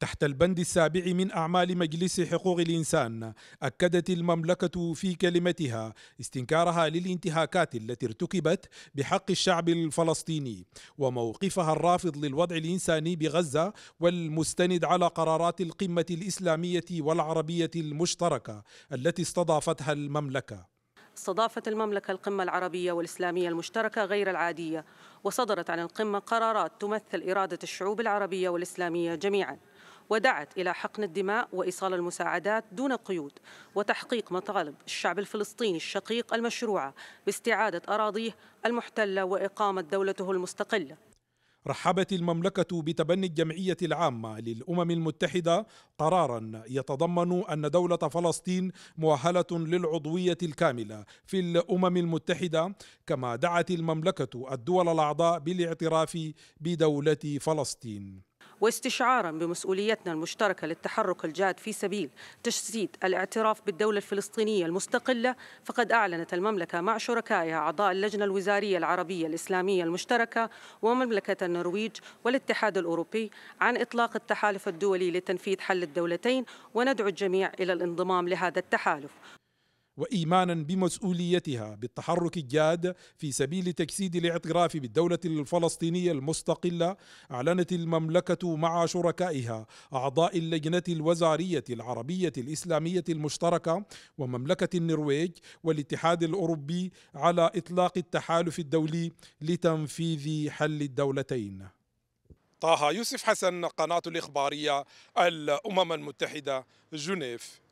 تحت البند السابع من أعمال مجلس حقوق الإنسان أكدت المملكة في كلمتها استنكارها للانتهاكات التي ارتكبت بحق الشعب الفلسطيني وموقفها الرافض للوضع الإنساني بغزة والمستند على قرارات القمة الإسلامية والعربية المشتركة التي استضافتها المملكة استضافت المملكة القمة العربية والإسلامية المشتركة غير العادية وصدرت عن القمة قرارات تمثل إرادة الشعوب العربية والإسلامية جميعاً ودعت إلى حقن الدماء وإيصال المساعدات دون قيود وتحقيق مطالب الشعب الفلسطيني الشقيق المشروعة باستعادة أراضيه المحتلة وإقامة دولته المستقلة رحبت المملكة بتبني الجمعية العامة للأمم المتحدة قرارا يتضمن أن دولة فلسطين مؤهلة للعضوية الكاملة في الأمم المتحدة كما دعت المملكة الدول الأعضاء بالاعتراف بدولة فلسطين واستشعارا بمسؤوليتنا المشتركة للتحرك الجاد في سبيل تجسيد الاعتراف بالدولة الفلسطينية المستقلة فقد أعلنت المملكة مع شركائها أعضاء اللجنة الوزارية العربية الإسلامية المشتركة ومملكة النرويج والاتحاد الأوروبي عن إطلاق التحالف الدولي لتنفيذ حل الدولتين وندعو الجميع إلى الانضمام لهذا التحالف وايمانا بمسؤوليتها بالتحرك الجاد في سبيل تجسيد الاعتراف بالدوله الفلسطينيه المستقله اعلنت المملكه مع شركائها اعضاء اللجنه الوزاريه العربيه الاسلاميه المشتركه ومملكه النرويج والاتحاد الاوروبي على اطلاق التحالف الدولي لتنفيذ حل الدولتين طه يوسف حسن قناة الإخبارية الأمم المتحدة جنيف